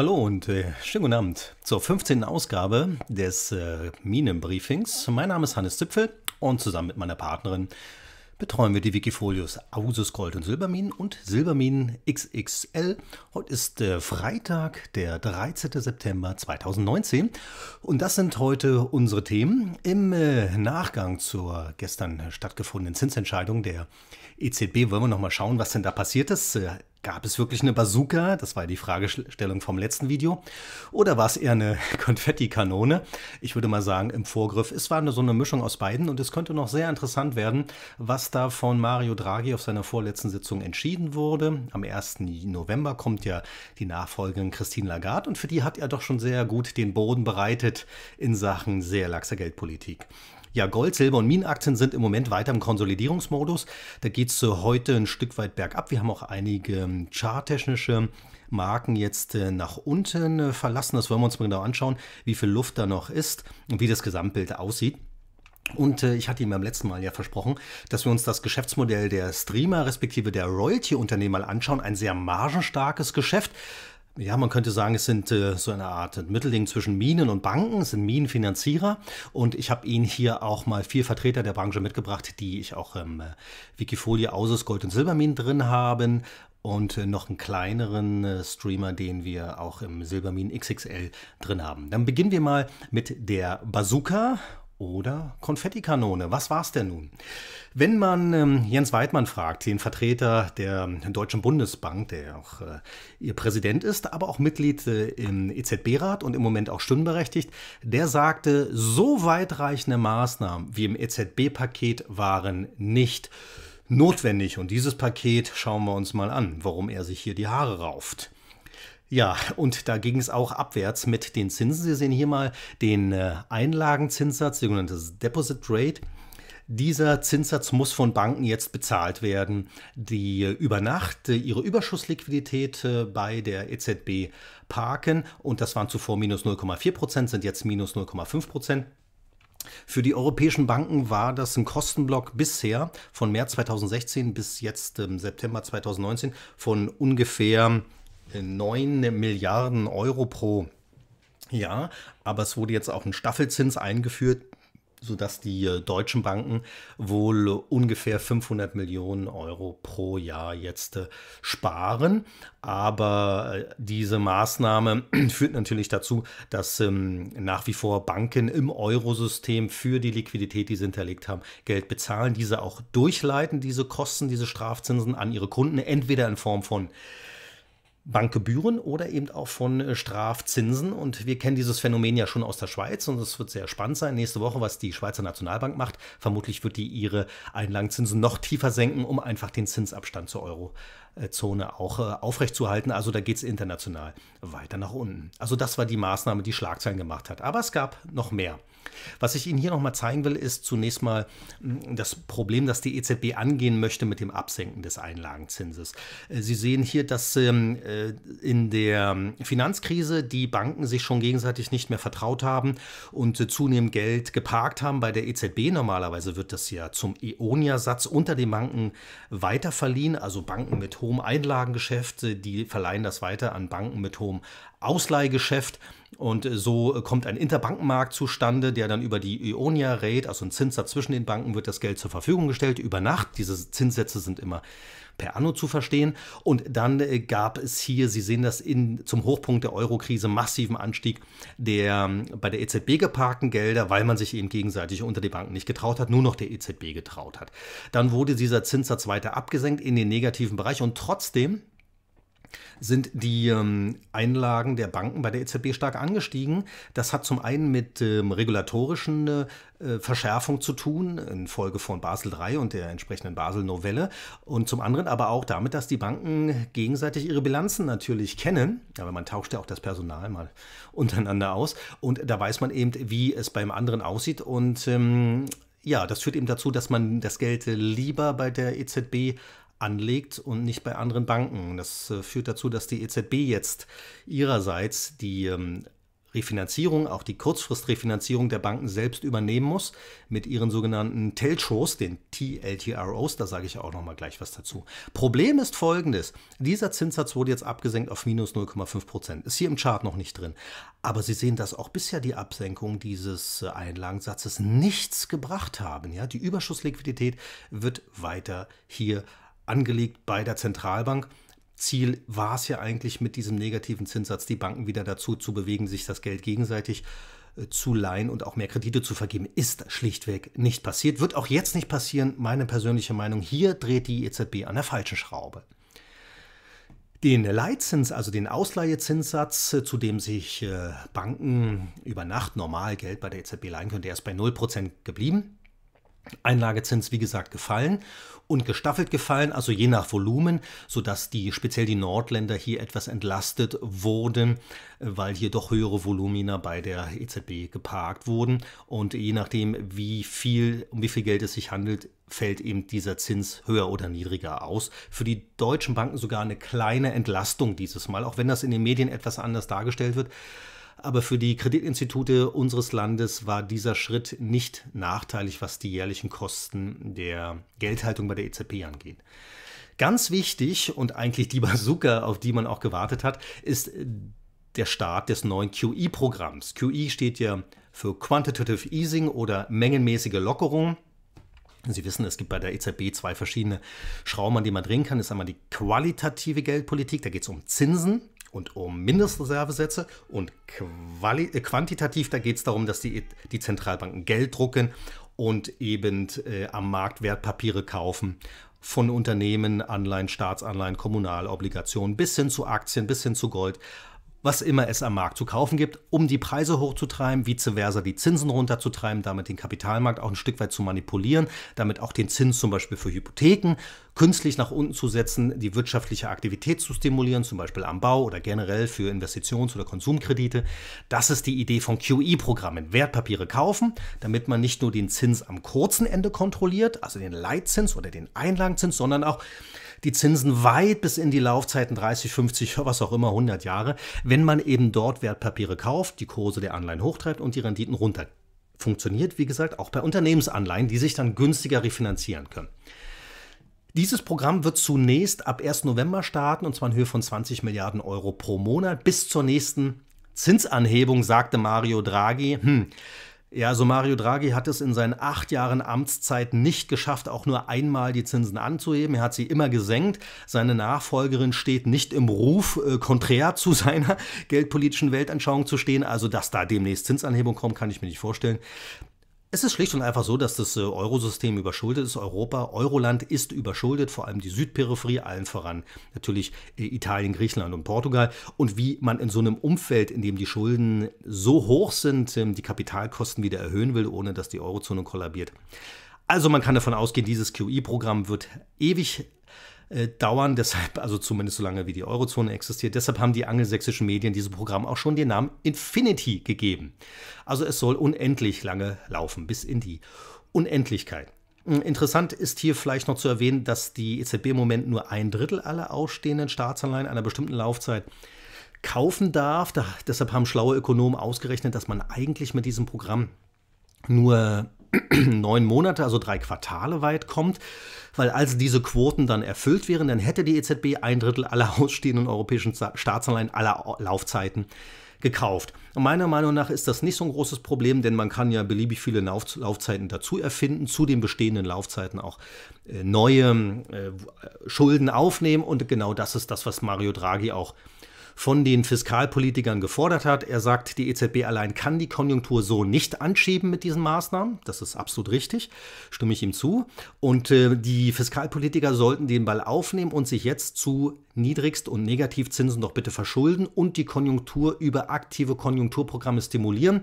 Hallo und äh, schönen guten Abend zur 15. Ausgabe des äh, Minenbriefings. Mein Name ist Hannes Zipfel und zusammen mit meiner Partnerin betreuen wir die Wikifolios Ausus Gold und Silberminen und Silberminen XXL. Heute ist äh, Freitag, der 13. September 2019 und das sind heute unsere Themen. Im äh, Nachgang zur gestern stattgefundenen Zinsentscheidung der EZB wollen wir noch mal schauen, was denn da passiert ist. Äh, Gab es wirklich eine Bazooka? Das war die Fragestellung vom letzten Video. Oder war es eher eine Konfettikanone? Ich würde mal sagen, im Vorgriff. Es war eine, so eine Mischung aus beiden und es könnte noch sehr interessant werden, was da von Mario Draghi auf seiner vorletzten Sitzung entschieden wurde. Am 1. November kommt ja die Nachfolgerin Christine Lagarde und für die hat er doch schon sehr gut den Boden bereitet in Sachen sehr laxer Geldpolitik. Ja, Gold, Silber und Minenaktien sind im Moment weiter im Konsolidierungsmodus. Da geht es äh, heute ein Stück weit bergab. Wir haben auch einige ähm, charttechnische Marken jetzt äh, nach unten äh, verlassen. Das wollen wir uns mal genau anschauen, wie viel Luft da noch ist und wie das Gesamtbild aussieht. Und ich hatte ihm beim letzten Mal ja versprochen, dass wir uns das Geschäftsmodell der Streamer respektive der Royalty-Unternehmen mal anschauen. Ein sehr margenstarkes Geschäft, ja, man könnte sagen, es sind äh, so eine Art Mittelding zwischen Minen und Banken, es sind Minenfinanzierer und ich habe Ihnen hier auch mal vier Vertreter der Branche mitgebracht, die ich auch im äh, Wikifolie Ausus Gold- und Silberminen drin haben und äh, noch einen kleineren äh, Streamer, den wir auch im Silbermin XXL drin haben. Dann beginnen wir mal mit der Bazooka oder Konfettikanone. Was war es denn nun? Wenn man ähm, Jens Weidmann fragt, den Vertreter der Deutschen Bundesbank, der auch äh, ihr Präsident ist, aber auch Mitglied äh, im EZB-Rat und im Moment auch stimmenberechtigt, der sagte, so weitreichende Maßnahmen wie im EZB-Paket waren nicht notwendig. Und dieses Paket schauen wir uns mal an, warum er sich hier die Haare rauft. Ja, und da ging es auch abwärts mit den Zinsen. Sie sehen hier mal den äh, Einlagenzinssatz, sogenanntes Deposit Rate. Dieser Zinssatz muss von Banken jetzt bezahlt werden, die äh, über Nacht äh, ihre Überschussliquidität bei der EZB parken. Und das waren zuvor minus 0,4 Prozent, sind jetzt minus 0,5 Prozent. Für die europäischen Banken war das ein Kostenblock bisher von März 2016 bis jetzt ähm, September 2019 von ungefähr 9 Milliarden Euro pro Jahr. Aber es wurde jetzt auch ein Staffelzins eingeführt, sodass die äh, deutschen Banken wohl ungefähr 500 Millionen Euro pro Jahr jetzt äh, sparen. Aber äh, diese Maßnahme führt natürlich dazu, dass ähm, nach wie vor Banken im Eurosystem für die Liquidität, die sie hinterlegt haben, Geld bezahlen, diese auch durchleiten, diese Kosten, diese Strafzinsen an ihre Kunden, entweder in Form von Bankgebühren oder eben auch von äh, Strafzinsen. Und wir kennen dieses Phänomen ja schon aus der Schweiz und es wird sehr spannend sein nächste Woche, was die Schweizer Nationalbank macht. Vermutlich wird die ihre Einlagenzinsen noch tiefer senken, um einfach den Zinsabstand zur Eurozone auch äh, aufrechtzuerhalten. Also da geht es international weiter nach unten. Also das war die Maßnahme, die Schlagzeilen gemacht hat. Aber es gab noch mehr. Was ich Ihnen hier nochmal zeigen will, ist zunächst mal hm, das Problem, das die EZB angehen möchte mit dem Absenken des Einlagenzinses. Äh, Sie sehen hier, dass ähm, äh, in der hm, Finanzkrise die Banken sich schon gegenseitig nicht mehr vertraut haben und äh, zunehmend Geld geparkt haben bei der EZB. Normalerweise wird das ja zum EONIA-Satz unter den Banken weiterverliehen, also Banken mit hohem Einlagengeschäft, die verleihen das weiter an Banken mit hohem Ausleihgeschäft. Und äh, so äh, kommt ein Interbankenmarkt zustande, der dann über die Ionia Rate, also ein Zinssatz zwischen den Banken, wird das Geld zur Verfügung gestellt über Nacht. Diese Zinssätze sind immer per anno zu verstehen. Und dann äh, gab es hier, Sie sehen das in, zum Hochpunkt der Eurokrise, massiven Anstieg der ähm, bei der EZB geparkten Gelder, weil man sich eben gegenseitig unter die Banken nicht getraut hat, nur noch der EZB getraut hat. Dann wurde dieser Zinssatz weiter abgesenkt in den negativen Bereich und trotzdem sind die ähm, Einlagen der Banken bei der EZB stark angestiegen. Das hat zum einen mit ähm, regulatorischen äh, Verschärfung zu tun, infolge von Basel III und der entsprechenden Basel-Novelle. Und zum anderen aber auch damit, dass die Banken gegenseitig ihre Bilanzen natürlich kennen. Aber man tauscht ja auch das Personal mal untereinander aus. Und da weiß man eben, wie es beim anderen aussieht. Und ähm, ja, das führt eben dazu, dass man das Geld äh, lieber bei der EZB anlegt und nicht bei anderen Banken. Das äh, führt dazu, dass die EZB jetzt ihrerseits die ähm, Refinanzierung, auch die Kurzfristrefinanzierung der Banken selbst übernehmen muss mit ihren sogenannten TELTROs, den TLTROs, da sage ich auch nochmal gleich was dazu. Problem ist folgendes, dieser Zinssatz wurde jetzt abgesenkt auf minus 0,5 Prozent, ist hier im Chart noch nicht drin, aber Sie sehen, dass auch bisher die Absenkung dieses äh, Einlagensatzes nichts gebracht haben. Ja? Die Überschussliquidität wird weiter hier angelegt bei der Zentralbank. Ziel war es ja eigentlich mit diesem negativen Zinssatz, die Banken wieder dazu zu bewegen, sich das Geld gegenseitig äh, zu leihen und auch mehr Kredite zu vergeben, ist schlichtweg nicht passiert. Wird auch jetzt nicht passieren, meine persönliche Meinung. Hier dreht die EZB an der falschen Schraube. Den Leitzins, also den Ausleihezinssatz, äh, zu dem sich äh, Banken über Nacht normal Geld bei der EZB leihen können, der ist bei 0% geblieben. Einlagezins, wie gesagt, gefallen und gestaffelt gefallen, also je nach Volumen, sodass die, speziell die Nordländer hier etwas entlastet wurden, weil hier doch höhere Volumina bei der EZB geparkt wurden. Und je nachdem, wie viel, um wie viel Geld es sich handelt, fällt eben dieser Zins höher oder niedriger aus. Für die deutschen Banken sogar eine kleine Entlastung dieses Mal, auch wenn das in den Medien etwas anders dargestellt wird. Aber für die Kreditinstitute unseres Landes war dieser Schritt nicht nachteilig, was die jährlichen Kosten der Geldhaltung bei der EZB angeht. Ganz wichtig und eigentlich die Bazooka, auf die man auch gewartet hat, ist der Start des neuen QE-Programms. QE steht ja für Quantitative Easing oder mengenmäßige Lockerung. Sie wissen, es gibt bei der EZB zwei verschiedene Schrauben, an die man drehen kann. Das ist einmal die qualitative Geldpolitik, da geht es um Zinsen und um Mindestreservesätze und äh, quantitativ, da geht es darum, dass die, die Zentralbanken Geld drucken und eben äh, am Markt Wertpapiere kaufen von Unternehmen, Anleihen, Staatsanleihen, Kommunalobligationen bis hin zu Aktien, bis hin zu Gold was immer es am Markt zu kaufen gibt, um die Preise hochzutreiben, vice versa die Zinsen runterzutreiben, damit den Kapitalmarkt auch ein Stück weit zu manipulieren, damit auch den Zins zum Beispiel für Hypotheken künstlich nach unten zu setzen, die wirtschaftliche Aktivität zu stimulieren, zum Beispiel am Bau oder generell für Investitions- oder Konsumkredite. Das ist die Idee von QE-Programmen. Wertpapiere kaufen, damit man nicht nur den Zins am kurzen Ende kontrolliert, also den Leitzins oder den Einlagenzins, sondern auch die Zinsen weit bis in die Laufzeiten 30, 50, was auch immer, 100 Jahre, wenn man eben dort Wertpapiere kauft, die Kurse der Anleihen hochtreibt und die Renditen runter. Funktioniert, wie gesagt, auch bei Unternehmensanleihen, die sich dann günstiger refinanzieren können. Dieses Programm wird zunächst ab 1. November starten, und zwar in Höhe von 20 Milliarden Euro pro Monat bis zur nächsten Zinsanhebung, sagte Mario Draghi. Hm, ja, so also Mario Draghi hat es in seinen acht Jahren Amtszeit nicht geschafft, auch nur einmal die Zinsen anzuheben. Er hat sie immer gesenkt. Seine Nachfolgerin steht nicht im Ruf, äh, konträr zu seiner geldpolitischen Weltanschauung zu stehen. Also, dass da demnächst Zinsanhebung kommt, kann ich mir nicht vorstellen. Es ist schlicht und einfach so, dass das äh, Eurosystem überschuldet ist. Europa, Euroland ist überschuldet, vor allem die Südperipherie, allen voran natürlich äh, Italien, Griechenland und Portugal. Und wie man in so einem Umfeld, in dem die Schulden so hoch sind, ähm, die Kapitalkosten wieder erhöhen will, ohne dass die Eurozone kollabiert. Also man kann davon ausgehen, dieses QE-Programm wird ewig äh, dauern. Deshalb, also zumindest so lange wie die Eurozone existiert, deshalb haben die angelsächsischen Medien diesem Programm auch schon den Namen Infinity gegeben. Also es soll unendlich lange laufen, bis in die Unendlichkeit. Hm, interessant ist hier vielleicht noch zu erwähnen, dass die EZB im Moment nur ein Drittel aller ausstehenden Staatsanleihen einer bestimmten Laufzeit kaufen darf. Da, deshalb haben schlaue Ökonomen ausgerechnet, dass man eigentlich mit diesem Programm nur neun Monate, also drei Quartale weit kommt weil als diese Quoten dann erfüllt wären, dann hätte die EZB ein Drittel aller ausstehenden europäischen Staatsanleihen aller Laufzeiten gekauft. Und meiner Meinung nach ist das nicht so ein großes Problem, denn man kann ja beliebig viele Lauf Laufzeiten dazu erfinden, zu den bestehenden Laufzeiten auch äh, neue äh, Schulden aufnehmen und genau das ist das, was Mario Draghi auch äh, von den Fiskalpolitikern gefordert hat. Er sagt, die EZB allein kann die Konjunktur so nicht anschieben mit diesen Maßnahmen. Das ist absolut richtig, stimme ich ihm zu. Und äh, die Fiskalpolitiker sollten den Ball aufnehmen und sich jetzt zu Niedrigst- und Negativzinsen doch bitte verschulden und die Konjunktur über aktive Konjunkturprogramme stimulieren.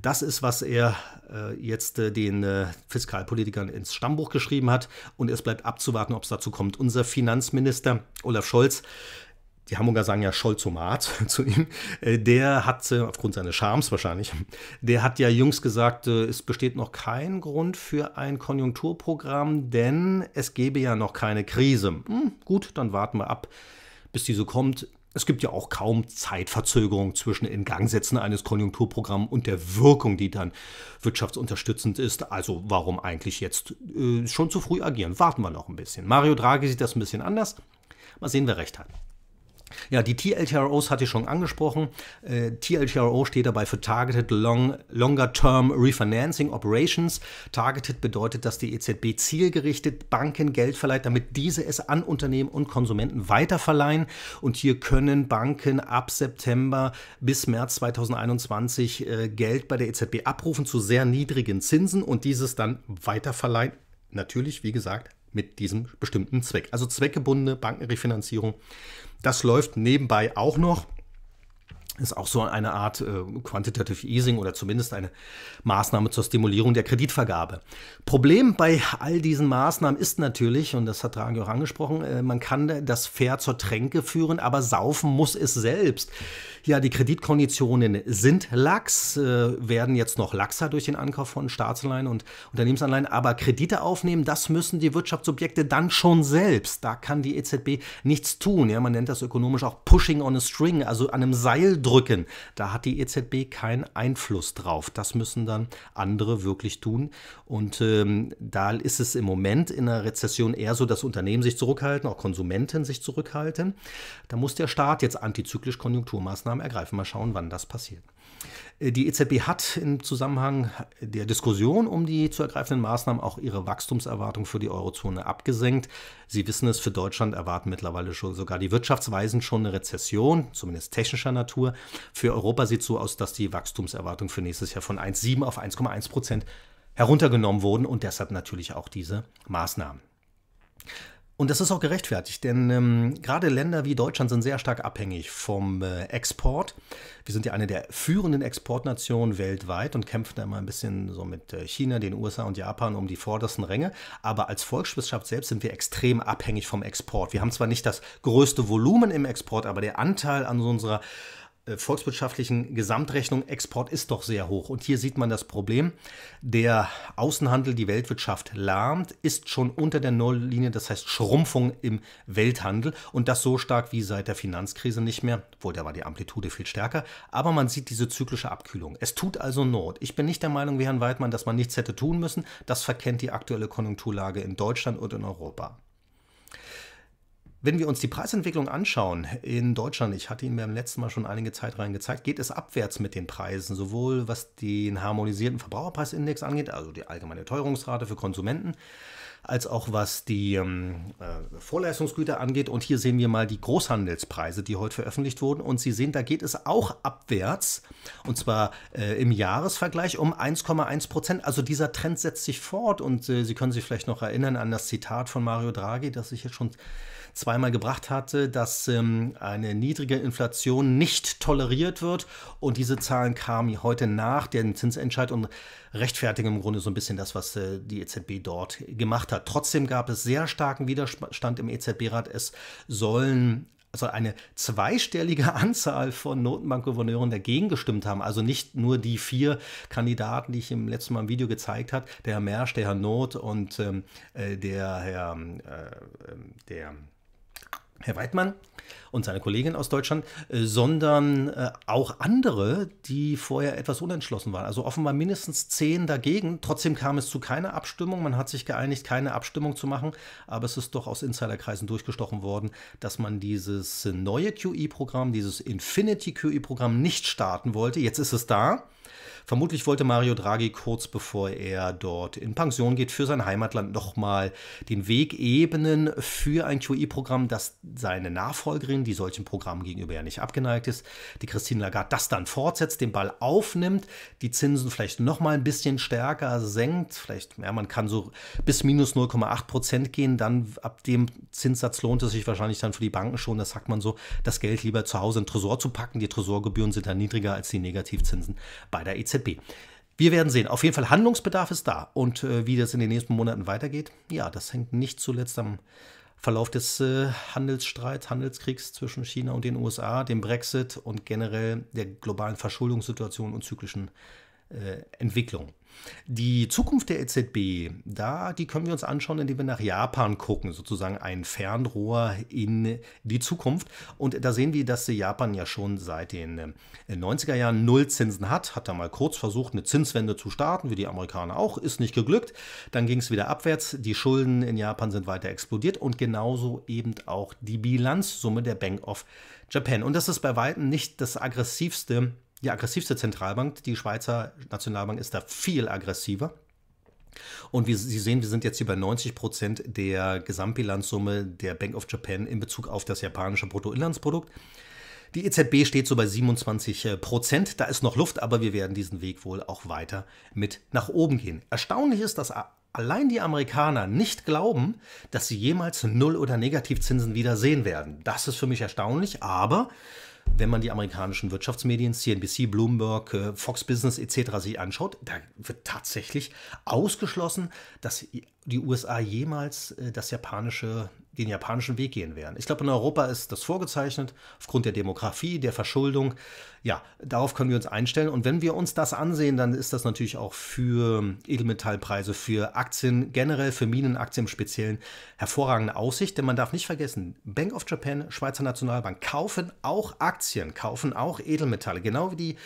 Das ist, was er äh, jetzt äh, den äh, Fiskalpolitikern ins Stammbuch geschrieben hat. Und es bleibt abzuwarten, ob es dazu kommt. Unser Finanzminister Olaf Scholz die Hamburger sagen ja Scholzomat zu ihm, äh, der hat, äh, aufgrund seines Charmes wahrscheinlich, der hat ja jüngst gesagt, äh, es besteht noch kein Grund für ein Konjunkturprogramm, denn es gäbe ja noch keine Krise. Hm, gut, dann warten wir ab, bis diese kommt. Es gibt ja auch kaum Zeitverzögerung zwischen Ingangsetzen eines Konjunkturprogramms und der Wirkung, die dann wirtschaftsunterstützend ist. Also warum eigentlich jetzt äh, schon zu früh agieren? Warten wir noch ein bisschen. Mario Draghi sieht das ein bisschen anders. Mal sehen, wer recht hat. Ja, die TLTROs hatte ich schon angesprochen. Äh, TLTRO steht dabei für Targeted Long, Longer Term Refinancing Operations. Targeted bedeutet, dass die EZB zielgerichtet Banken Geld verleiht, damit diese es an Unternehmen und Konsumenten weiterverleihen. Und hier können Banken ab September bis März 2021 äh, Geld bei der EZB abrufen zu sehr niedrigen Zinsen und dieses dann weiterverleihen. Natürlich, wie gesagt, mit diesem bestimmten Zweck. Also zweckgebundene Bankenrefinanzierung das läuft nebenbei auch noch ist auch so eine Art äh, Quantitative Easing oder zumindest eine Maßnahme zur Stimulierung der Kreditvergabe. Problem bei all diesen Maßnahmen ist natürlich, und das hat Draghi auch angesprochen, äh, man kann das Pferd zur Tränke führen, aber saufen muss es selbst. Ja, die Kreditkonditionen sind lax, äh, werden jetzt noch laxer durch den Ankauf von Staatsanleihen und Unternehmensanleihen, aber Kredite aufnehmen, das müssen die Wirtschaftsobjekte dann schon selbst. Da kann die EZB nichts tun. Ja, man nennt das ökonomisch auch Pushing on a String, also an einem Seil drücken. Da hat die EZB keinen Einfluss drauf. Das müssen dann andere wirklich tun. Und ähm, da ist es im Moment in der Rezession eher so, dass Unternehmen sich zurückhalten, auch Konsumenten sich zurückhalten. Da muss der Staat jetzt antizyklisch Konjunkturmaßnahmen ergreifen. Mal schauen, wann das passiert. Äh, die EZB hat im Zusammenhang der Diskussion um die zu ergreifenden Maßnahmen auch ihre Wachstumserwartung für die Eurozone abgesenkt. Sie wissen es, für Deutschland erwarten mittlerweile schon sogar die Wirtschaftsweisen schon eine Rezession, zumindest technischer Natur. Für Europa sieht es so aus, dass die Wachstumserwartung für nächstes Jahr von 1,7 auf 1,1 Prozent heruntergenommen wurden und deshalb natürlich auch diese Maßnahmen. Und das ist auch gerechtfertigt, denn ähm, gerade Länder wie Deutschland sind sehr stark abhängig vom äh, Export. Wir sind ja eine der führenden Exportnationen weltweit und kämpfen da immer ein bisschen so mit äh, China, den USA und Japan um die vordersten Ränge. Aber als Volkswirtschaft selbst sind wir extrem abhängig vom Export. Wir haben zwar nicht das größte Volumen im Export, aber der Anteil an so unserer äh, volkswirtschaftlichen Gesamtrechnung Export ist doch sehr hoch. Und hier sieht man das Problem. Der Außenhandel, die Weltwirtschaft lahmt, ist schon unter der Nulllinie, das heißt Schrumpfung im Welthandel. Und das so stark wie seit der Finanzkrise nicht mehr. Obwohl, da war die Amplitude viel stärker. Aber man sieht diese zyklische Abkühlung. Es tut also Not. Ich bin nicht der Meinung wie Herrn Weidmann, dass man nichts hätte tun müssen. Das verkennt die aktuelle Konjunkturlage in Deutschland und in Europa. Wenn wir uns die Preisentwicklung anschauen in Deutschland, ich hatte Ihnen beim letzten Mal schon einige Zeit rein gezeigt, geht es abwärts mit den Preisen, sowohl was den harmonisierten Verbraucherpreisindex angeht, also die allgemeine Teuerungsrate für Konsumenten, als auch was die ähm, äh, Vorleistungsgüter angeht. Und hier sehen wir mal die Großhandelspreise, die heute veröffentlicht wurden. Und Sie sehen, da geht es auch abwärts, und zwar äh, im Jahresvergleich um 1,1 Prozent. Also dieser Trend setzt sich fort. Und äh, Sie können sich vielleicht noch erinnern an das Zitat von Mario Draghi, das ich jetzt schon zweimal gebracht hatte, dass ähm, eine niedrige Inflation nicht toleriert wird. Und diese Zahlen kamen heute nach dem Zinsentscheid und rechtfertigen im Grunde so ein bisschen das, was äh, die EZB dort gemacht hat. Trotzdem gab es sehr starken Widerstand im EZB-Rat. Es sollen also eine zweistellige Anzahl von Notenbankgouverneuren dagegen gestimmt haben. Also nicht nur die vier Kandidaten, die ich im letzten Mal im Video gezeigt habe, der Herr Mersch, der Herr Not und ähm, äh, der Herr, ähm, äh, ähm, der Herr Weidmann und seine Kollegin aus Deutschland, äh, sondern äh, auch andere, die vorher etwas unentschlossen waren. Also offenbar mindestens zehn dagegen. Trotzdem kam es zu keiner Abstimmung. Man hat sich geeinigt, keine Abstimmung zu machen. Aber es ist doch aus Insiderkreisen durchgestochen worden, dass man dieses neue QE-Programm, dieses Infinity QE-Programm nicht starten wollte. Jetzt ist es da. Vermutlich wollte Mario Draghi kurz bevor er dort in Pension geht, für sein Heimatland nochmal den Weg ebnen für ein QE-Programm, das seine Nachfolgerin, die solchen Programmen gegenüber ja nicht abgeneigt ist, die Christine Lagarde, das dann fortsetzt, den Ball aufnimmt, die Zinsen vielleicht nochmal ein bisschen stärker senkt, vielleicht, ja, man kann so bis minus 0,8 Prozent gehen, dann ab dem Zinssatz lohnt es sich wahrscheinlich dann für die Banken schon, das sagt man so, das Geld lieber zu Hause in den Tresor zu packen. Die Tresorgebühren sind dann niedriger als die Negativzinsen bei bei der EZB. Wir werden sehen. Auf jeden Fall Handlungsbedarf ist da. Und äh, wie das in den nächsten Monaten weitergeht, ja, das hängt nicht zuletzt am Verlauf des äh, Handelsstreits, Handelskriegs zwischen China und den USA, dem Brexit und generell der globalen Verschuldungssituation und zyklischen äh, Entwicklung. Die Zukunft der EZB, da die können wir uns anschauen, indem wir nach Japan gucken, sozusagen ein Fernrohr in die Zukunft. Und da sehen wir, dass Japan ja schon seit den 90er äh, Jahren Nullzinsen hat, hat da mal kurz versucht, eine Zinswende zu starten, wie die Amerikaner auch, ist nicht geglückt. Dann ging es wieder abwärts, die Schulden in Japan sind weiter explodiert und genauso eben auch die Bilanzsumme der Bank of Japan. Und das ist bei weitem nicht das aggressivste die aggressivste Zentralbank. Die Schweizer Nationalbank ist da viel aggressiver. Und wie Sie sehen, wir sind jetzt hier bei 90 Prozent der Gesamtbilanzsumme der Bank of Japan in Bezug auf das japanische Bruttoinlandsprodukt. Die EZB steht so bei 27 Prozent. Da ist noch Luft, aber wir werden diesen Weg wohl auch weiter mit nach oben gehen. Erstaunlich ist, dass allein die Amerikaner nicht glauben, dass sie jemals Null- oder Negativzinsen wieder sehen werden. Das ist für mich erstaunlich, aber wenn man die amerikanischen Wirtschaftsmedien, CNBC, Bloomberg, äh, Fox Business etc. sich anschaut, da wird tatsächlich ausgeschlossen, dass die USA jemals äh, das japanische den japanischen Weg gehen werden. Ich glaube, in Europa ist das vorgezeichnet aufgrund der Demografie, der Verschuldung. Ja, darauf können wir uns einstellen. Und wenn wir uns das ansehen, dann ist das natürlich auch für Edelmetallpreise, für Aktien generell, für Minenaktien im Speziellen hervorragende Aussicht. Denn man darf nicht vergessen, Bank of Japan, Schweizer Nationalbank, kaufen auch Aktien, kaufen auch Edelmetalle, genau wie die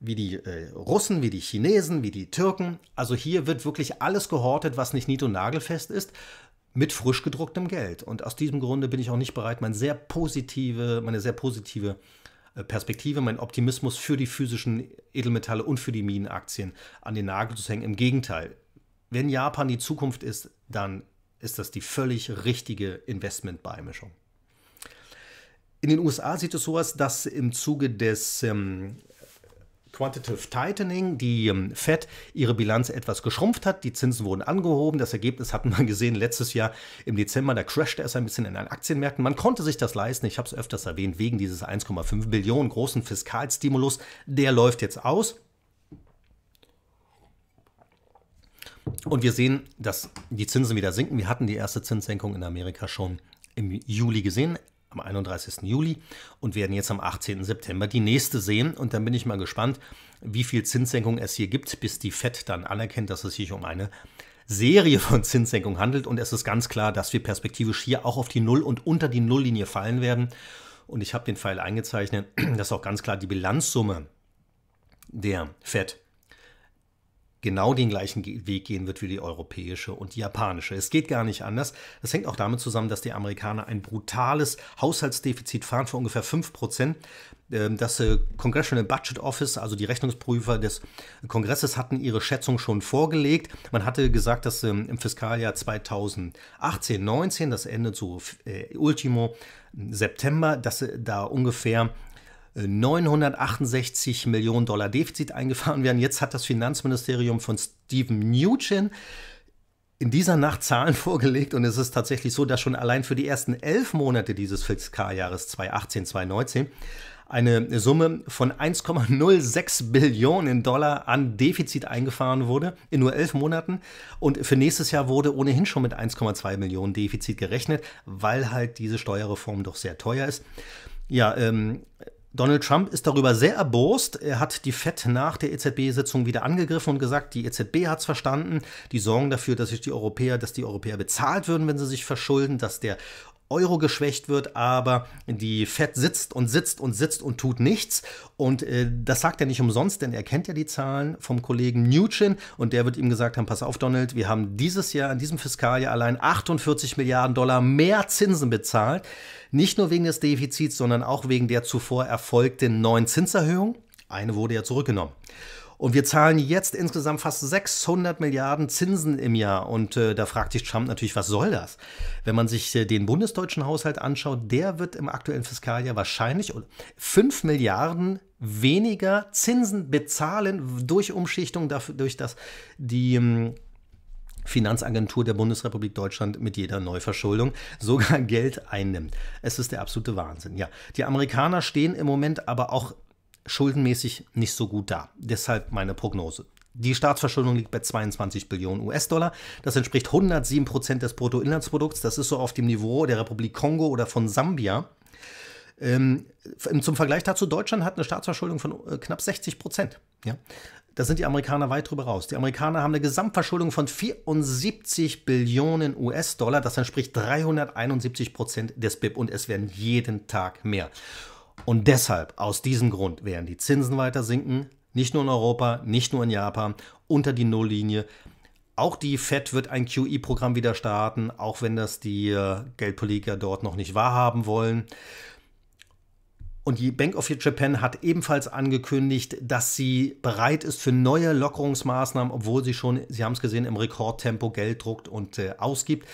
wie die äh, Russen, wie die Chinesen, wie die Türken. Also hier wird wirklich alles gehortet, was nicht nied- und nagelfest ist mit frisch gedrucktem Geld. Und aus diesem Grunde bin ich auch nicht bereit, meine sehr positive, meine sehr positive äh, Perspektive, meinen Optimismus für die physischen Edelmetalle und für die Minenaktien an den Nagel zu hängen. Im Gegenteil, wenn Japan die Zukunft ist, dann ist das die völlig richtige Investmentbeimischung. In den USA sieht es so aus, dass im Zuge des ähm, Quantitative Tightening, die ähm, Fed ihre Bilanz etwas geschrumpft hat, die Zinsen wurden angehoben, das Ergebnis hatten wir gesehen letztes Jahr im Dezember, da crashte es ein bisschen in den Aktienmärkten. Man konnte sich das leisten, ich habe es öfters erwähnt, wegen dieses 1,5 Billionen großen Fiskalstimulus, der läuft jetzt aus. Und wir sehen, dass die Zinsen wieder sinken. Wir hatten die erste Zinssenkung in Amerika schon im Juli gesehen am 31. Juli und werden jetzt am 18. September die nächste sehen. Und dann bin ich mal gespannt, wie viel Zinssenkung es hier gibt, bis die FED dann anerkennt, dass es sich um eine Serie von Zinssenkungen handelt. Und es ist ganz klar, dass wir perspektivisch hier auch auf die Null und unter die Nulllinie fallen werden. Und ich habe den Pfeil eingezeichnet, dass auch ganz klar die Bilanzsumme der FED genau den gleichen Weg gehen wird wie die europäische und die japanische. Es geht gar nicht anders. Das hängt auch damit zusammen, dass die Amerikaner ein brutales Haushaltsdefizit fahren von ungefähr 5%. Ähm, das äh, Congressional Budget Office, also die Rechnungsprüfer des Kongresses, hatten ihre Schätzung schon vorgelegt. Man hatte gesagt, dass ähm, im Fiskaljahr 2018, 19, das endet so äh, ultimo September, dass äh, da ungefähr 968 Millionen Dollar Defizit eingefahren werden. Jetzt hat das Finanzministerium von Steven Mnuchin in dieser Nacht Zahlen vorgelegt und es ist tatsächlich so, dass schon allein für die ersten elf Monate dieses Fiskaljahres 2018, 2019 eine Summe von 1,06 Billionen Dollar an Defizit eingefahren wurde in nur elf Monaten. Und für nächstes Jahr wurde ohnehin schon mit 1,2 Millionen Defizit gerechnet, weil halt diese Steuerreform doch sehr teuer ist. Ja, ähm, Donald Trump ist darüber sehr erbost. Er hat die FED nach der EZB-Sitzung wieder angegriffen und gesagt, die EZB hat es verstanden. Die sorgen dafür, dass sich die Europäer, dass die Europäer bezahlt würden, wenn sie sich verschulden, dass der Euro geschwächt wird, aber die Fed sitzt und sitzt und sitzt und tut nichts. Und äh, das sagt er nicht umsonst, denn er kennt ja die Zahlen vom Kollegen Newton und der wird ihm gesagt haben, pass auf Donald, wir haben dieses Jahr, in diesem Fiskaljahr allein 48 Milliarden Dollar mehr Zinsen bezahlt. Nicht nur wegen des Defizits, sondern auch wegen der zuvor erfolgten neuen Zinserhöhung. Eine wurde ja zurückgenommen. Und wir zahlen jetzt insgesamt fast 600 Milliarden Zinsen im Jahr. Und äh, da fragt sich Trump natürlich, was soll das? Wenn man sich äh, den bundesdeutschen Haushalt anschaut, der wird im aktuellen Fiskaljahr wahrscheinlich 5 Milliarden weniger Zinsen bezahlen durch Umschichtung, dafür, durch das die ähm, Finanzagentur der Bundesrepublik Deutschland mit jeder Neuverschuldung sogar Geld einnimmt. Es ist der absolute Wahnsinn. Ja, die Amerikaner stehen im Moment aber auch schuldenmäßig nicht so gut da. Deshalb meine Prognose. Die Staatsverschuldung liegt bei 22 Billionen US-Dollar. Das entspricht 107 Prozent des Bruttoinlandsprodukts. Das ist so auf dem Niveau der Republik Kongo oder von Sambia. Ähm, zum Vergleich dazu, Deutschland hat eine Staatsverschuldung von äh, knapp 60 Prozent. Ja? Da sind die Amerikaner weit drüber raus. Die Amerikaner haben eine Gesamtverschuldung von 74 Billionen US-Dollar. Das entspricht 371 Prozent des BIP und es werden jeden Tag mehr. Und deshalb, aus diesem Grund, werden die Zinsen weiter sinken, nicht nur in Europa, nicht nur in Japan, unter die Nulllinie. Auch die Fed wird ein QE-Programm wieder starten, auch wenn das die äh, Geldpolitiker dort noch nicht wahrhaben wollen. Und die Bank of Japan hat ebenfalls angekündigt, dass sie bereit ist für neue Lockerungsmaßnahmen, obwohl sie schon, Sie haben es gesehen, im Rekordtempo Geld druckt und äh, ausgibt.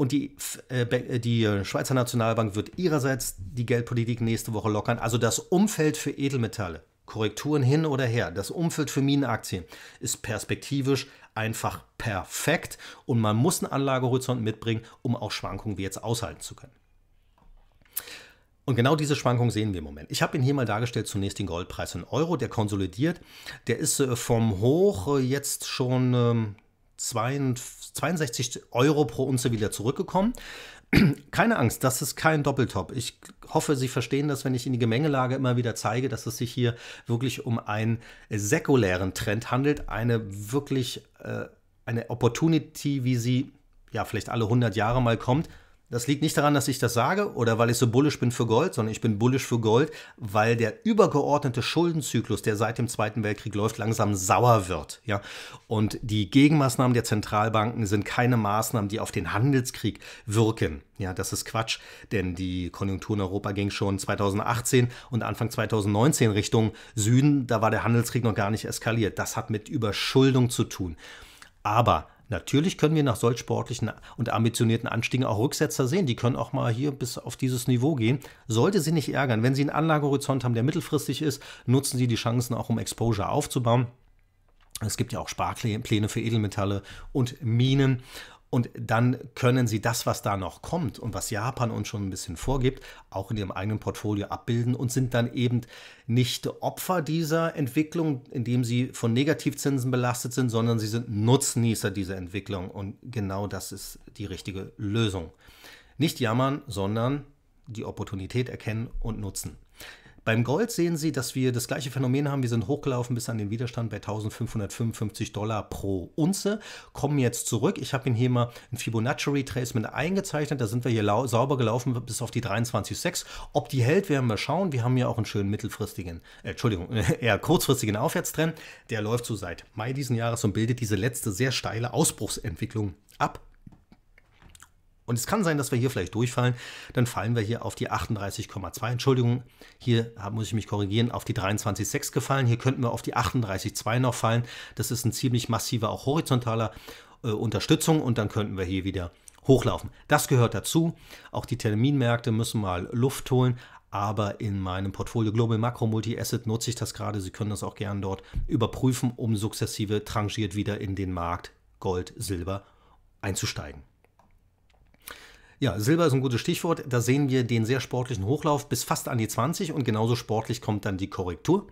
Und die, äh, äh, die äh, Schweizer Nationalbank wird ihrerseits die Geldpolitik nächste Woche lockern. Also das Umfeld für Edelmetalle, Korrekturen hin oder her, das Umfeld für Minenaktien ist perspektivisch einfach perfekt und man muss einen Anlagehorizont mitbringen, um auch Schwankungen wie jetzt aushalten zu können. Und genau diese Schwankung sehen wir im Moment. Ich habe Ihnen hier mal dargestellt, zunächst den Goldpreis in Euro, der konsolidiert. Der ist äh, vom Hoch jetzt schon ähm, 62 Euro pro Unze wieder zurückgekommen. Keine Angst, das ist kein Doppeltop. Ich hoffe, Sie verstehen das, wenn ich in die Gemengelage immer wieder zeige, dass es sich hier wirklich um einen säkulären Trend handelt, eine wirklich äh, eine Opportunity, wie sie ja vielleicht alle 100 Jahre mal kommt. Das liegt nicht daran, dass ich das sage oder weil ich so bullisch bin für Gold, sondern ich bin bullisch für Gold, weil der übergeordnete Schuldenzyklus, der seit dem Zweiten Weltkrieg läuft, langsam sauer wird. Ja? Und die Gegenmaßnahmen der Zentralbanken sind keine Maßnahmen, die auf den Handelskrieg wirken. Ja, das ist Quatsch, denn die Konjunktur in Europa ging schon 2018 und Anfang 2019 Richtung Süden. Da war der Handelskrieg noch gar nicht eskaliert. Das hat mit Überschuldung zu tun. Aber Natürlich können wir nach solch sportlichen und ambitionierten Anstiegen auch Rücksetzer sehen. Die können auch mal hier bis auf dieses Niveau gehen. Sollte sie nicht ärgern. Wenn sie einen Anlagehorizont haben, der mittelfristig ist, nutzen sie die Chancen auch, um Exposure aufzubauen. Es gibt ja auch Sparpläne für Edelmetalle und Minen. Und dann können sie das, was da noch kommt und was Japan uns schon ein bisschen vorgibt, auch in ihrem eigenen Portfolio abbilden und sind dann eben nicht Opfer dieser Entwicklung, indem sie von Negativzinsen belastet sind, sondern sie sind Nutznießer dieser Entwicklung. Und genau das ist die richtige Lösung. Nicht jammern, sondern die Opportunität erkennen und nutzen. Beim Gold sehen Sie, dass wir das gleiche Phänomen haben. Wir sind hochgelaufen bis an den Widerstand bei 1555 Dollar pro Unze, kommen jetzt zurück. Ich habe Ihnen hier mal ein Fibonacci Retracement eingezeichnet. Da sind wir hier sauber gelaufen bis auf die 23,6. Ob die hält, werden wir schauen. Wir haben ja auch einen schönen mittelfristigen, äh, Entschuldigung, eher kurzfristigen Aufwärtstrend. Der läuft so seit Mai diesen Jahres und bildet diese letzte sehr steile Ausbruchsentwicklung ab und es kann sein, dass wir hier vielleicht durchfallen. Dann fallen wir hier auf die 38,2. Entschuldigung, hier muss ich mich korrigieren, auf die 23,6 gefallen. Hier könnten wir auf die 38,2 noch fallen. Das ist ein ziemlich massiver, auch horizontaler äh, Unterstützung. Und dann könnten wir hier wieder hochlaufen. Das gehört dazu. Auch die Terminmärkte müssen mal Luft holen. Aber in meinem Portfolio Global Macro Multi Asset nutze ich das gerade. Sie können das auch gerne dort überprüfen, um sukzessive trangiert wieder in den Markt Gold, Silber einzusteigen. Ja, Silber ist ein gutes Stichwort. Da sehen wir den sehr sportlichen Hochlauf bis fast an die 20 und genauso sportlich kommt dann die Korrektur.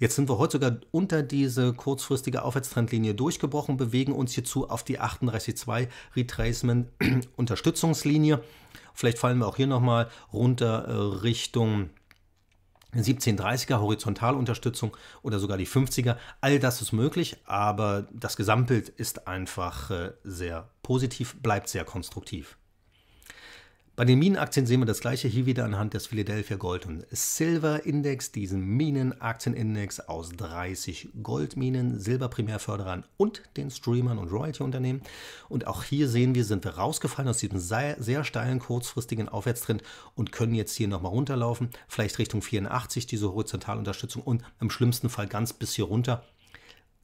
Jetzt sind wir heute sogar unter diese kurzfristige Aufwärtstrendlinie durchgebrochen, bewegen uns hierzu auf die 38,2 Retracement Unterstützungslinie. Vielleicht fallen wir auch hier nochmal runter äh, Richtung 1730er Horizontalunterstützung oder sogar die 50er. All das ist möglich, aber das Gesamtbild ist einfach äh, sehr positiv, bleibt sehr konstruktiv. Bei den Minenaktien sehen wir das gleiche hier wieder anhand des Philadelphia Gold und Silver Index, diesen Minenaktienindex aus 30 Goldminen, Silberprimärförderern und den Streamern und Royalty-Unternehmen. Und auch hier sehen wir, sind wir rausgefallen aus diesem sehr, sehr steilen kurzfristigen Aufwärtstrend und können jetzt hier nochmal runterlaufen, vielleicht Richtung 84, diese Horizontalunterstützung und im schlimmsten Fall ganz bis hier runter.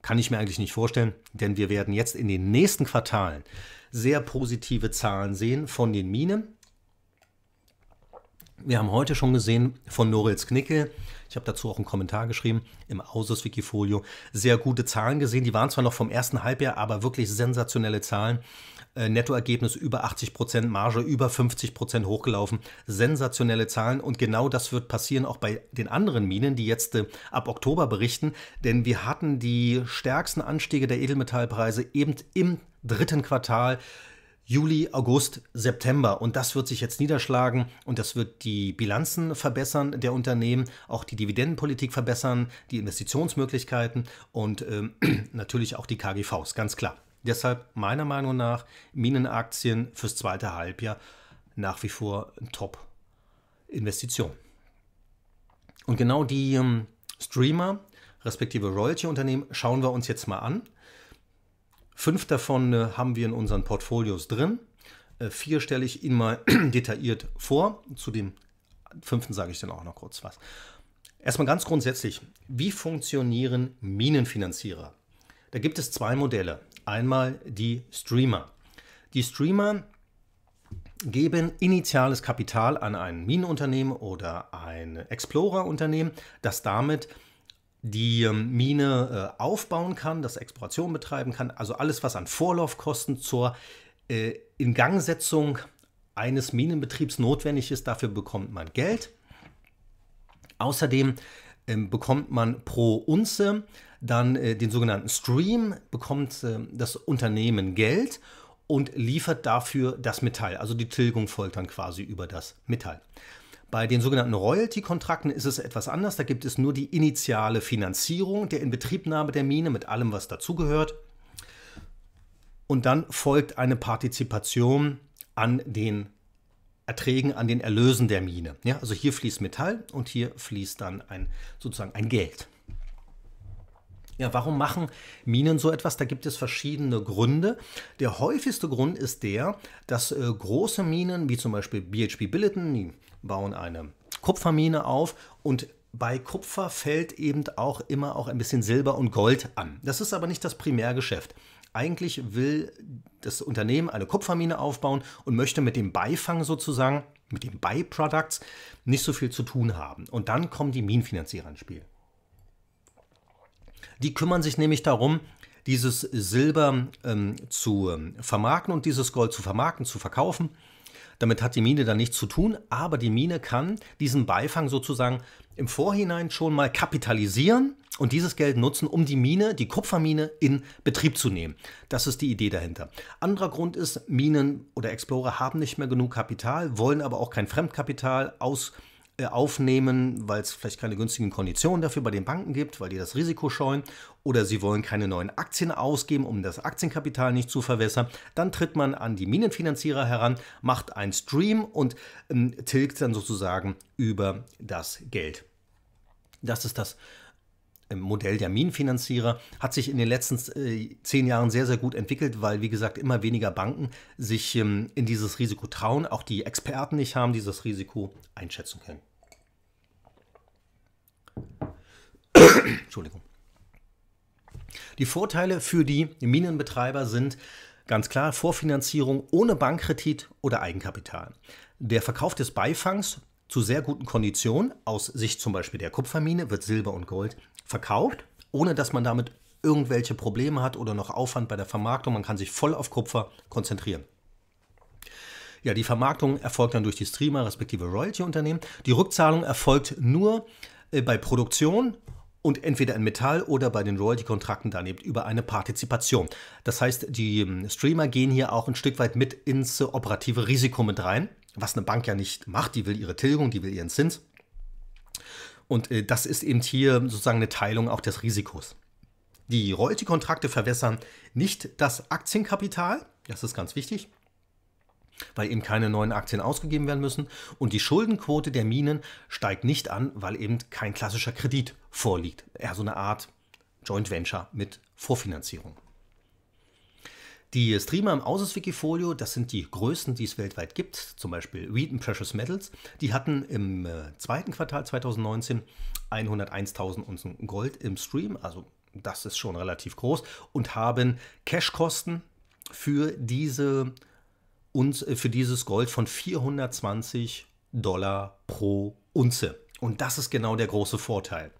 Kann ich mir eigentlich nicht vorstellen, denn wir werden jetzt in den nächsten Quartalen sehr positive Zahlen sehen von den Minen wir haben heute schon gesehen von Norils Knicke, ich habe dazu auch einen Kommentar geschrieben im Ausus Wikifolio, sehr gute Zahlen gesehen. Die waren zwar noch vom ersten Halbjahr, aber wirklich sensationelle Zahlen. Äh, Nettoergebnis über 80 Marge über 50 hochgelaufen. Sensationelle Zahlen und genau das wird passieren auch bei den anderen Minen, die jetzt äh, ab Oktober berichten, denn wir hatten die stärksten Anstiege der Edelmetallpreise eben im dritten Quartal Juli, August, September. Und das wird sich jetzt niederschlagen und das wird die Bilanzen verbessern der Unternehmen, auch die Dividendenpolitik verbessern, die Investitionsmöglichkeiten und ähm, natürlich auch die KGVs, ganz klar. Deshalb meiner Meinung nach Minenaktien fürs zweite Halbjahr nach wie vor Top-Investition. Und genau die ähm, Streamer, respektive Royalty-Unternehmen, schauen wir uns jetzt mal an. Fünf davon äh, haben wir in unseren Portfolios drin. Äh, vier stelle ich Ihnen mal detailliert vor. Zu dem fünften sage ich dann auch noch kurz was. Erstmal ganz grundsätzlich, wie funktionieren Minenfinanzierer? Da gibt es zwei Modelle. Einmal die Streamer. Die Streamer geben initiales Kapital an ein Minenunternehmen oder ein Explorer-Unternehmen, das damit die ähm, Mine äh, aufbauen kann, das Exploration betreiben kann, also alles, was an Vorlaufkosten zur äh, Ingangsetzung eines Minenbetriebs notwendig ist, dafür bekommt man Geld. Außerdem ähm, bekommt man pro Unze dann äh, den sogenannten Stream, bekommt das Unternehmen Geld und liefert dafür das Metall. Also die Tilgung folgt dann quasi über das Metall. Bei den sogenannten Royalty-Kontrakten ist es etwas anders. Da gibt es nur die initiale Finanzierung der Inbetriebnahme der Mine mit allem, was dazugehört. Und dann folgt eine Partizipation an den Erträgen, an den Erlösen der Mine. Ja, also hier fließt Metall und hier fließt dann ein, sozusagen ein Geld. Ja, warum machen Minen so etwas? Da gibt es verschiedene Gründe. Der häufigste Grund ist der, dass äh, große Minen, wie zum Beispiel BHP Billiton, die bauen eine Kupfermine auf und bei Kupfer fällt eben auch immer auch ein bisschen Silber und Gold an. Das ist aber nicht das Primärgeschäft. Eigentlich will das Unternehmen eine Kupfermine aufbauen und möchte mit dem Beifang sozusagen, mit den Byproducts, nicht so viel zu tun haben. Und dann kommen die Minenfinanzierer ins Spiel. Die kümmern sich nämlich darum, dieses Silber ähm, zu ähm, vermarkten und dieses Gold zu vermarkten, zu verkaufen damit hat die Mine dann nichts zu tun, aber die Mine kann diesen Beifang sozusagen im Vorhinein schon mal kapitalisieren und dieses Geld nutzen, um die Mine, die Kupfermine in Betrieb zu nehmen. Das ist die Idee dahinter. Anderer Grund ist, Minen oder Explorer haben nicht mehr genug Kapital, wollen aber auch kein Fremdkapital aus äh, aufnehmen, weil es vielleicht keine günstigen Konditionen dafür bei den Banken gibt, weil die das Risiko scheuen oder sie wollen keine neuen Aktien ausgeben, um das Aktienkapital nicht zu verwässern, dann tritt man an die Minenfinanzierer heran, macht einen Stream und ähm, tilgt dann sozusagen über das Geld. Das ist das ähm, Modell der Minenfinanzierer hat sich in den letzten äh, zehn Jahren sehr, sehr gut entwickelt, weil, wie gesagt, immer weniger Banken sich ähm, in dieses Risiko trauen, auch die Experten nicht haben, dieses Risiko einschätzen können. Entschuldigung. Die Vorteile für die Minenbetreiber sind ganz klar Vorfinanzierung ohne Bankkredit oder Eigenkapital. Der Verkauf des Beifangs zu sehr guten Konditionen aus Sicht zum Beispiel der Kupfermine wird Silber und Gold verkauft, ohne dass man damit irgendwelche Probleme hat oder noch Aufwand bei der Vermarktung. Man kann sich voll auf Kupfer konzentrieren. Ja, die Vermarktung erfolgt dann durch die Streamer respektive Royalty-Unternehmen. Die Rückzahlung erfolgt nur äh, bei Produktion und entweder in Metall oder bei den Royalty-Kontrakten dann eben über eine Partizipation. Das heißt, die hm, Streamer gehen hier auch ein Stück weit mit ins äh, operative Risiko mit rein, was eine Bank ja nicht macht. Die will ihre Tilgung, die will ihren Zins. Und äh, das ist eben hier sozusagen eine Teilung auch des Risikos. Die Royalty-Kontrakte verwässern nicht das Aktienkapital, das ist ganz wichtig weil eben keine neuen Aktien ausgegeben werden müssen und die Schuldenquote der Minen steigt nicht an, weil eben kein klassischer Kredit vorliegt. Eher so eine Art Joint Venture mit Vorfinanzierung. Die Streamer im Ausus Wikifolio, das sind die größten, die es weltweit gibt, zum Beispiel Wheaton Precious Metals, die hatten im äh, zweiten Quartal 2019 101.000 Gold im Stream, also das ist schon relativ groß, und haben Cashkosten für diese und äh, für dieses Gold von 420 Dollar pro Unze. Und das ist genau der große Vorteil.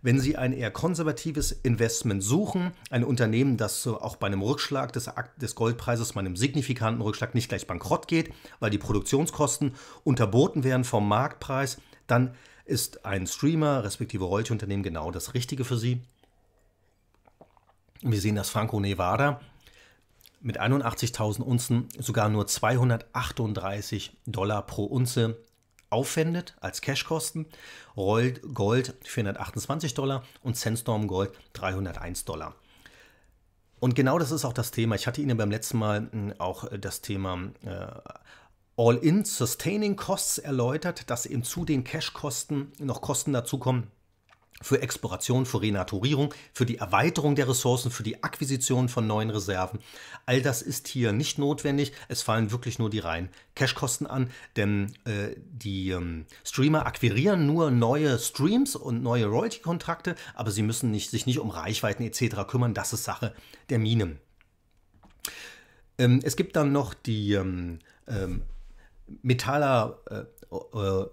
Wenn Sie ein eher konservatives Investment suchen, ein Unternehmen, das auch bei einem Rückschlag des, Goldpreises, bei einem signifikanten Rückschlag nicht gleich bankrott geht, weil die Produktionskosten unterboten werden vom Marktpreis, dann ist ein Streamer respektive Royalty-Unternehmen genau das Richtige für Sie. Wir sehen, das Franco Nevada mit 81.000 Unzen sogar nur 238 Dollar pro Unze aufwendet als Cashkosten, Gold 428 Dollar und Sandstorm Gold 301 Dollar. Und genau das ist auch das Thema. Ich hatte Ihnen beim letzten Mal hm, auch äh, das Thema äh, All-in Sustaining Costs erläutert, dass eben zu den Cashkosten noch Kosten dazukommen, für Exploration, für Renaturierung, für die Erweiterung der Ressourcen, für die Akquisition von neuen Reserven. All das ist hier nicht notwendig. Es fallen wirklich nur die reinen Cashkosten an, denn äh, die ähm, Streamer akquirieren nur neue Streams und neue Royalty-Kontrakte, aber sie müssen nicht, sich nicht um Reichweiten etc. kümmern. Das ist Sache der Minen. Ähm, es gibt dann noch die ähm, ähm Metaller. Äh, äh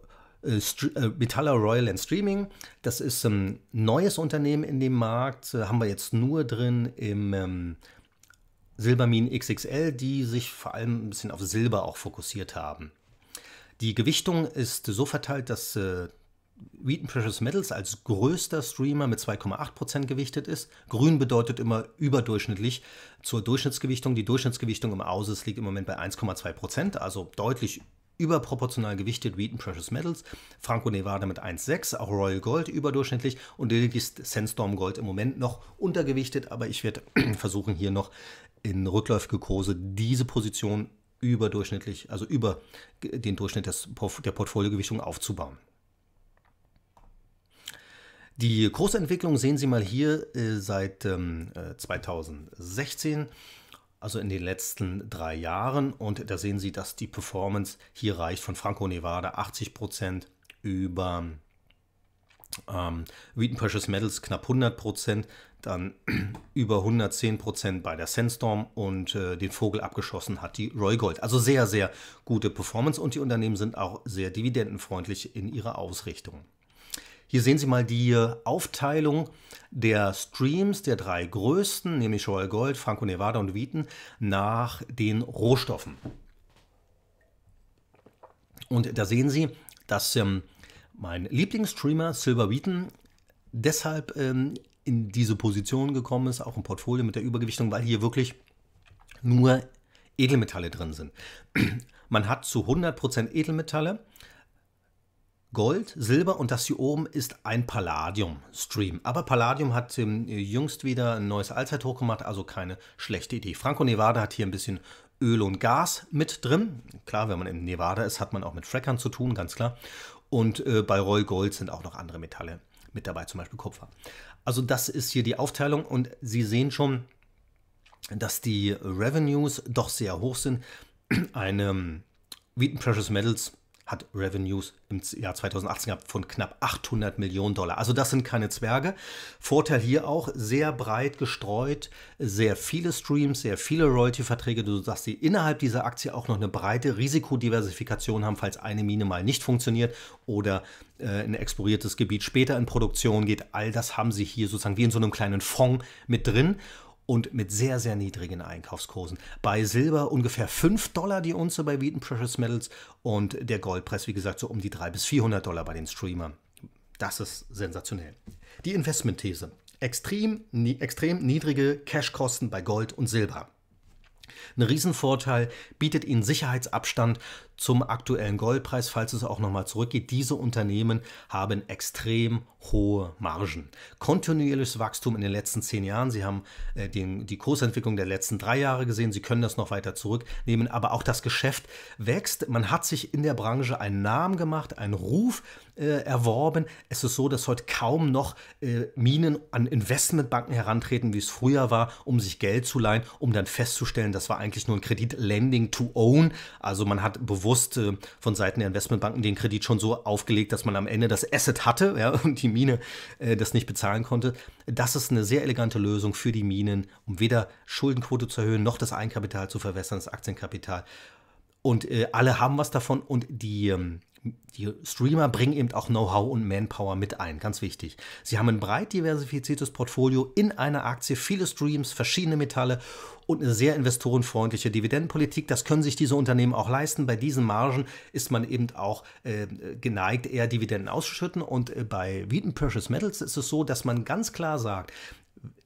Vitala äh, äh, Royal and Streaming. Das ist ein ähm, neues Unternehmen in dem Markt, äh, haben wir jetzt nur drin im ähm, Silbermin XXL, die sich vor allem ein bisschen auf Silber auch fokussiert haben. Die Gewichtung ist so verteilt, dass Wheaton Precious Metals als größter Streamer mit 2,8% gewichtet ist. Grün bedeutet immer überdurchschnittlich zur Durchschnittsgewichtung. Die Durchschnittsgewichtung im Ausschuss liegt im Moment bei 1,2%, also deutlich überproportional gewichtet Wheaton Precious Metals, Franco Nevada mit 1,6, auch Royal Gold überdurchschnittlich und lediglich Sandstorm Gold im Moment noch untergewichtet, aber ich werde versuchen hier noch in rückläufige Kurse diese Position überdurchschnittlich, also über den Durchschnitt des, der Portfoliogewichtung aufzubauen. Die große Entwicklung sehen Sie mal hier äh, seit 2016. Ähm, äh, also in den letzten drei Jahren. Und da sehen Sie, dass die Performance hier reicht von Franco Nevada 80 Prozent über ähm, Wheaton Precious Metals knapp 100 Prozent, dann über 110 Prozent bei der Sandstorm und äh, den Vogel abgeschossen hat die Roy Gold. Also sehr, sehr gute Performance und die Unternehmen sind auch sehr dividendenfreundlich in ihrer Ausrichtung. Hier sehen Sie mal die Aufteilung der Streams der drei größten, nämlich Shoal Gold, Franco-Nevada und Wheaton, nach den Rohstoffen. Und da sehen Sie, dass ähm, mein Lieblingsstreamer Silver Wheaton deshalb ähm, in diese Position gekommen ist, auch im Portfolio mit der Übergewichtung, weil hier wirklich nur Edelmetalle drin sind. Man hat zu 100% Edelmetalle, Gold, Silber und das hier oben ist ein Palladium-Stream. Aber Palladium hat ähm, jüngst wieder ein neues Allzeithoch gemacht, also keine schlechte Idee. Franco Nevada hat hier ein bisschen Öl und Gas mit drin. Klar, wenn man in Nevada ist, hat man auch mit Frackern zu tun, ganz klar. Und äh, bei Roy Gold sind auch noch andere Metalle mit dabei, zum Beispiel Kupfer. Also das ist hier die Aufteilung und Sie sehen schon, dass die Revenues doch sehr hoch sind. Eine ähm, Wheaton Precious Metals hat Revenues im Jahr 2018 gehabt von knapp 800 Millionen Dollar. Also das sind keine Zwerge. Vorteil hier auch, sehr breit gestreut, sehr viele Streams, sehr viele Royalty-Verträge, sodass sie innerhalb dieser Aktie auch noch eine breite Risikodiversifikation haben, falls eine Mine mal nicht funktioniert oder äh, ein exploriertes Gebiet später in Produktion geht. All das haben sie hier sozusagen wie in so einem kleinen Fond mit drin und mit sehr, sehr niedrigen Einkaufskursen. Bei Silber ungefähr 5 Dollar die Unze bei Wheaton Precious Metals und der Goldpreis, wie gesagt, so um die 300 bis 400 Dollar bei den Streamern. Das ist sensationell. Die Investmentthese. Extrem, ni extrem niedrige Cashkosten bei Gold und Silber ein Riesenvorteil, bietet Ihnen Sicherheitsabstand zum aktuellen Goldpreis, falls es auch nochmal zurückgeht. Diese Unternehmen haben extrem hohe Margen. Kontinuierliches Wachstum in den letzten zehn Jahren. Sie haben äh, den, die Kursentwicklung der letzten drei Jahre gesehen. Sie können das noch weiter zurücknehmen, aber auch das Geschäft wächst. Man hat sich in der Branche einen Namen gemacht, einen Ruf äh, erworben. Es ist so, dass heute kaum noch äh, Minen an Investmentbanken herantreten, wie es früher war, um sich Geld zu leihen, um dann festzustellen, das war eigentlich nur ein Kredit Lending to Own. Also man hat bewusst äh, von Seiten der Investmentbanken den Kredit schon so aufgelegt, dass man am Ende das Asset hatte ja, und die Mine äh, das nicht bezahlen konnte. Das ist eine sehr elegante Lösung für die Minen, um weder Schuldenquote zu erhöhen noch das Einkapital zu verwässern, das Aktienkapital und äh, alle haben was davon und die ähm, die Streamer bringen eben auch Know-how und Manpower mit ein, ganz wichtig. Sie haben ein breit diversifiziertes Portfolio in einer Aktie, viele Streams, verschiedene Metalle und eine sehr investorenfreundliche Dividendenpolitik. Das können sich diese Unternehmen auch leisten. Bei diesen Margen ist man eben auch äh, geneigt, eher Dividenden auszuschütten. Und äh, bei Wheaton Precious Metals ist es so, dass man ganz klar sagt,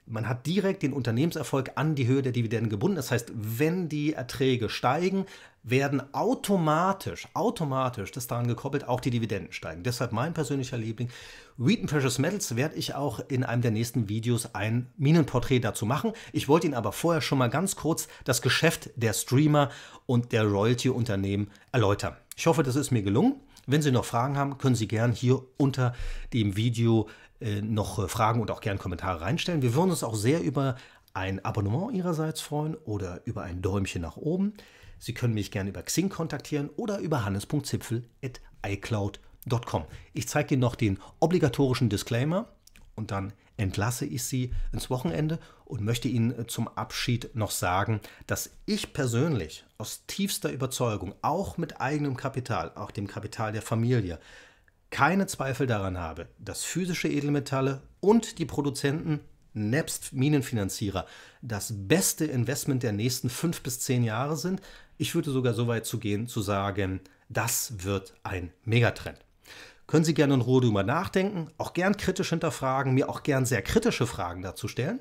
man hat direkt den Unternehmenserfolg an die Höhe der Dividenden gebunden. Das heißt, wenn die Erträge steigen, werden automatisch, automatisch, das daran gekoppelt, auch die Dividenden steigen. Deshalb mein persönlicher Liebling. Wheaton Precious Metals werde ich auch in einem der nächsten Videos ein Minenporträt dazu machen. Ich wollte Ihnen aber vorher schon mal ganz kurz das Geschäft der Streamer und der Royalty-Unternehmen erläutern. Ich hoffe, das ist mir gelungen. Wenn Sie noch Fragen haben, können Sie gerne hier unter dem Video äh, noch äh, Fragen und auch gerne Kommentare reinstellen. Wir würden uns auch sehr über ein Abonnement Ihrerseits freuen oder über ein Däumchen nach oben. Sie können mich gerne über Xing kontaktieren oder über hannes.zipfel.icloud.com. Ich zeige Ihnen noch den obligatorischen Disclaimer und dann entlasse ich Sie ins Wochenende und möchte Ihnen äh, zum Abschied noch sagen, dass ich persönlich aus tiefster Überzeugung, auch mit eigenem Kapital, auch dem Kapital der Familie, keine Zweifel daran habe, dass physische Edelmetalle und die Produzenten nebst Minenfinanzierer das beste Investment der nächsten fünf bis zehn Jahre sind, ich würde sogar so weit zu gehen, zu sagen, das wird ein Megatrend. Können Sie gerne in Ruhe darüber nachdenken, auch gern kritisch hinterfragen, mir auch gern sehr kritische Fragen dazu stellen.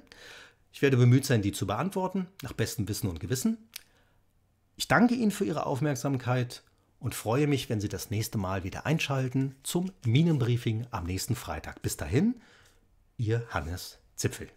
Ich werde bemüht sein, die zu beantworten, nach bestem Wissen und Gewissen. Ich danke Ihnen für Ihre Aufmerksamkeit und freue mich, wenn Sie das nächste Mal wieder einschalten zum Minenbriefing am nächsten Freitag. Bis dahin, Ihr Hannes Zipfel.